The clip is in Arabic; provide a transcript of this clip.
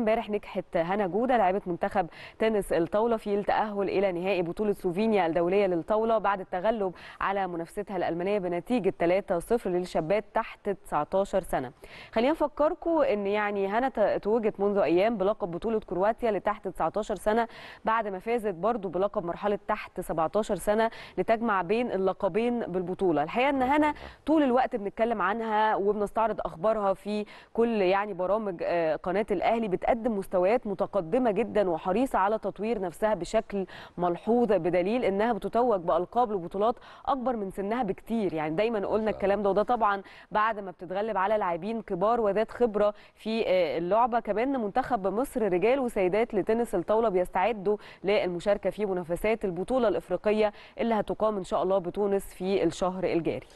امبارح نجحت هنا جوده لاعبه منتخب تنس الطاوله في التاهل الى نهائي بطوله سلوفينيا الدوليه للطاوله بعد التغلب على منافستها الالمانيه بنتيجه 3-0 للشابات تحت 19 سنه. خلينا نفكركم ان يعني هنا توجت منذ ايام بلقب بطوله كرواتيا لتحت 19 سنه بعد ما فازت برضو بلقب مرحله تحت 17 سنه لتجمع بين اللقبين بالبطوله. الحقيقه ان هنا طول الوقت بنتكلم عنها وبنستعرض اخبارها في كل يعني برامج آه، قناه الاهلي بتقدم مستويات متقدمه جدا وحريصه على تطوير نفسها بشكل ملحوظ بدليل انها بتتوج بالقاب لبطولات اكبر من سنها بكتير يعني دايما قلنا الكلام ده وده طبعا بعد ما بتتغلب على لاعبين كبار وذات خبره في آه، اللعبه كمان منتخب مصر رجال وسيدات لتنس الطاوله بيستعدوا للمشاركه في منافسات البطوله الافريقيه اللي هتقام ان شاء الله بتونس في الشهر الجاري